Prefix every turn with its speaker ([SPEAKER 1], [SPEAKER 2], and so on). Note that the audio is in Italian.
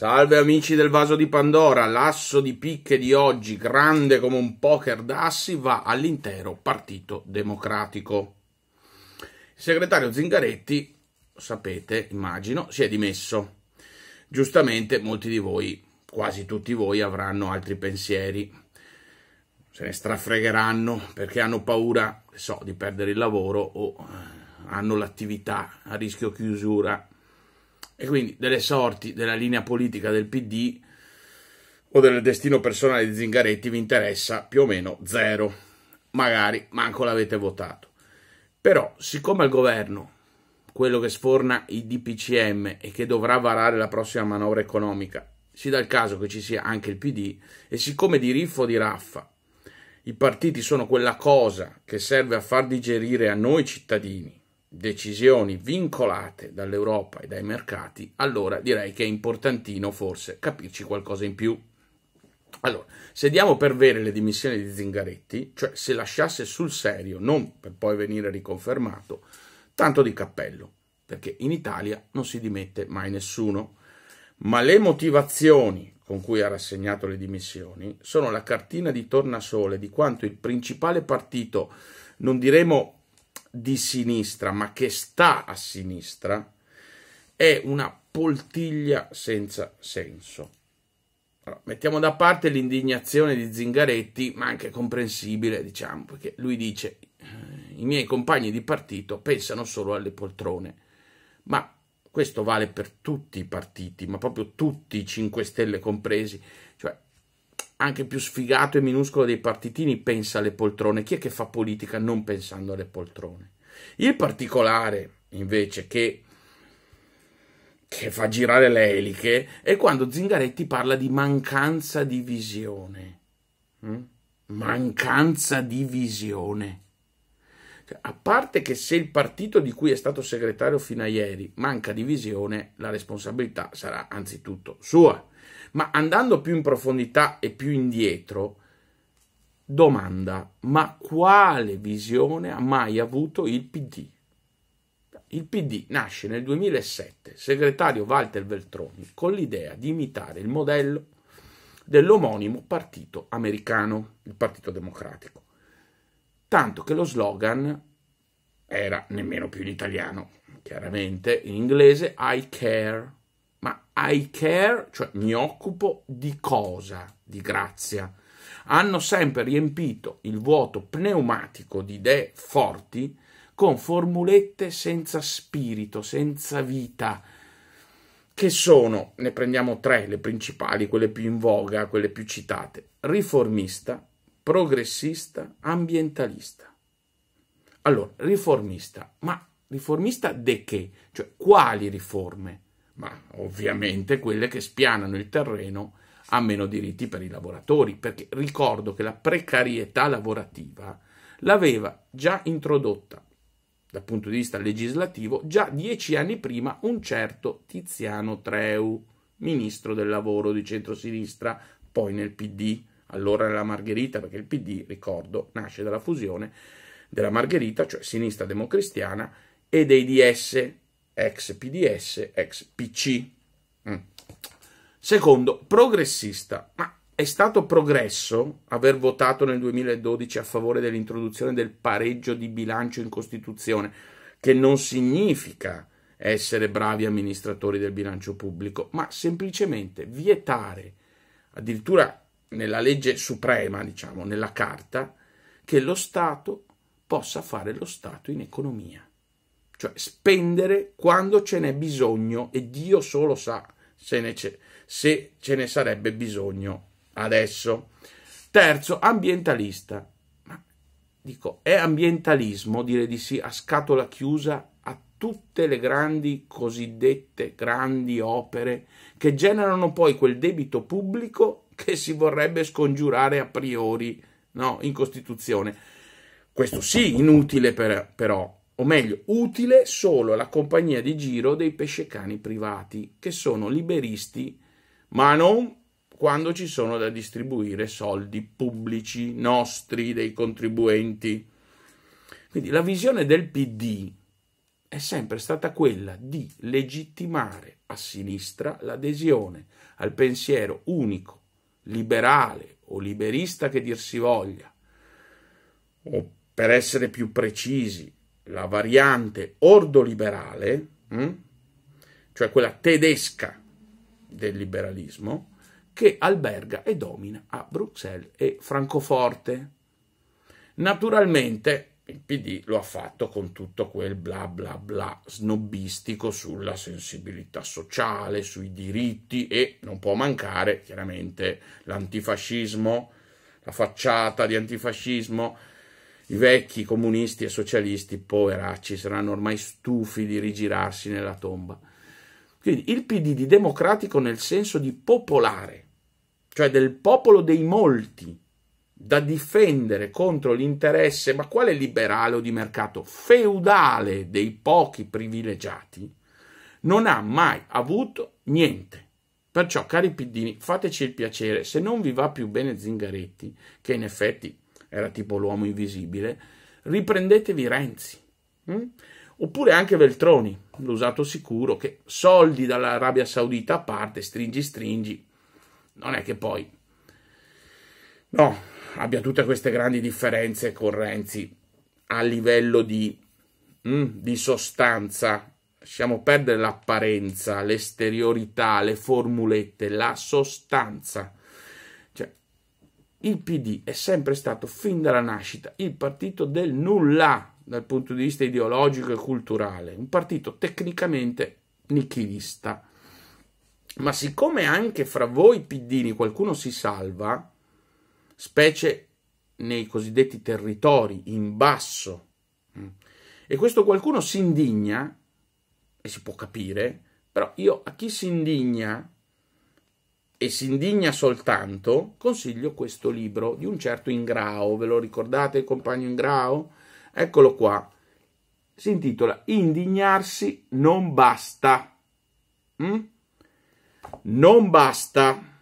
[SPEAKER 1] Salve amici del vaso di Pandora, l'asso di picche di oggi, grande come un poker d'assi, va all'intero Partito Democratico. Il segretario Zingaretti, sapete, immagino, si è dimesso. Giustamente molti di voi, quasi tutti voi, avranno altri pensieri. Se ne strafregheranno perché hanno paura, so, di perdere il lavoro o eh, hanno l'attività a rischio chiusura e quindi delle sorti della linea politica del PD o del destino personale di Zingaretti vi interessa più o meno zero, magari manco l'avete votato. Però siccome il governo, quello che sforna i DPCM e che dovrà varare la prossima manovra economica, si dà il caso che ci sia anche il PD e siccome di riffo di raffa i partiti sono quella cosa che serve a far digerire a noi cittadini decisioni vincolate dall'Europa e dai mercati, allora direi che è importantino forse capirci qualcosa in più. Allora, se diamo per vere le dimissioni di Zingaretti, cioè se lasciasse sul serio, non per poi venire riconfermato, tanto di cappello, perché in Italia non si dimette mai nessuno, ma le motivazioni con cui ha rassegnato le dimissioni sono la cartina di tornasole di quanto il principale partito, non diremo di sinistra, ma che sta a sinistra, è una poltiglia senza senso. Allora, mettiamo da parte l'indignazione di Zingaretti, ma anche comprensibile, diciamo, perché lui dice eh, i miei compagni di partito pensano solo alle poltrone, ma questo vale per tutti i partiti, ma proprio tutti i 5 Stelle compresi, cioè anche più sfigato e minuscolo dei partitini pensa alle poltrone. Chi è che fa politica non pensando alle poltrone? Il particolare, invece, che, che fa girare le eliche è quando Zingaretti parla di mancanza di visione. Mm? Mancanza di visione. Cioè, a parte che se il partito di cui è stato segretario fino a ieri manca di visione, la responsabilità sarà anzitutto sua ma andando più in profondità e più indietro, domanda, ma quale visione ha mai avuto il PD? Il PD nasce nel 2007, segretario Walter Veltroni, con l'idea di imitare il modello dell'omonimo partito americano, il Partito Democratico. Tanto che lo slogan era nemmeno più in italiano, chiaramente in inglese I care i care, cioè mi occupo di cosa, di grazia. Hanno sempre riempito il vuoto pneumatico di idee forti con formulette senza spirito, senza vita, che sono, ne prendiamo tre, le principali, quelle più in voga, quelle più citate, riformista, progressista, ambientalista. Allora, riformista, ma riformista de che? Cioè, quali riforme? ma ovviamente quelle che spianano il terreno a meno diritti per i lavoratori, perché ricordo che la precarietà lavorativa l'aveva già introdotta dal punto di vista legislativo già dieci anni prima un certo Tiziano Treu, ministro del lavoro di centrosinistra, poi nel PD, allora nella Margherita, perché il PD, ricordo, nasce dalla fusione della Margherita, cioè sinistra democristiana, e dei DS, ex PDS, ex PC. Mm. Secondo, progressista, ma è stato progresso aver votato nel 2012 a favore dell'introduzione del pareggio di bilancio in Costituzione, che non significa essere bravi amministratori del bilancio pubblico, ma semplicemente vietare, addirittura nella legge suprema, diciamo, nella carta, che lo Stato possa fare lo Stato in economia cioè spendere quando ce n'è bisogno e Dio solo sa se, ne ce, se ce ne sarebbe bisogno adesso. Terzo, ambientalista. Ma dico, è ambientalismo dire di sì a scatola chiusa a tutte le grandi cosiddette grandi opere che generano poi quel debito pubblico che si vorrebbe scongiurare a priori no, in Costituzione. Questo sì, inutile per, però, o meglio, utile solo alla compagnia di giro dei pescecani privati, che sono liberisti, ma non quando ci sono da distribuire soldi pubblici nostri, dei contribuenti. Quindi la visione del PD è sempre stata quella di legittimare a sinistra l'adesione al pensiero unico, liberale o liberista che dir si voglia, o per essere più precisi, la variante ordoliberale, hm? cioè quella tedesca del liberalismo, che alberga e domina a Bruxelles e Francoforte. Naturalmente il PD lo ha fatto con tutto quel bla bla bla snobbistico sulla sensibilità sociale, sui diritti e non può mancare chiaramente l'antifascismo, la facciata di antifascismo, i vecchi comunisti e socialisti, poveracci, saranno ormai stufi di rigirarsi nella tomba. Quindi il PD di democratico nel senso di popolare, cioè del popolo dei molti, da difendere contro l'interesse, ma quale liberale o di mercato, feudale dei pochi privilegiati, non ha mai avuto niente. Perciò, cari piddini, fateci il piacere, se non vi va più bene Zingaretti, che in effetti era tipo l'uomo invisibile, riprendetevi Renzi. Hm? Oppure anche Veltroni, l'usato sicuro, che soldi dall'Arabia Saudita a parte, stringi, stringi. Non è che poi, no, abbia tutte queste grandi differenze con Renzi a livello di, mm, di sostanza. Lasciamo perdere l'apparenza, l'esteriorità, le formulette, la sostanza il PD è sempre stato fin dalla nascita il partito del nulla dal punto di vista ideologico e culturale, un partito tecnicamente nichilista. Ma siccome anche fra voi piddini qualcuno si salva, specie nei cosiddetti territori in basso, mm, e questo qualcuno si indigna, e si può capire, però io a chi si indigna e si indigna soltanto, consiglio questo libro di un certo Ingrao. Ve lo ricordate il compagno Ingrao? Eccolo qua. Si intitola Indignarsi non basta. Mm? Non basta.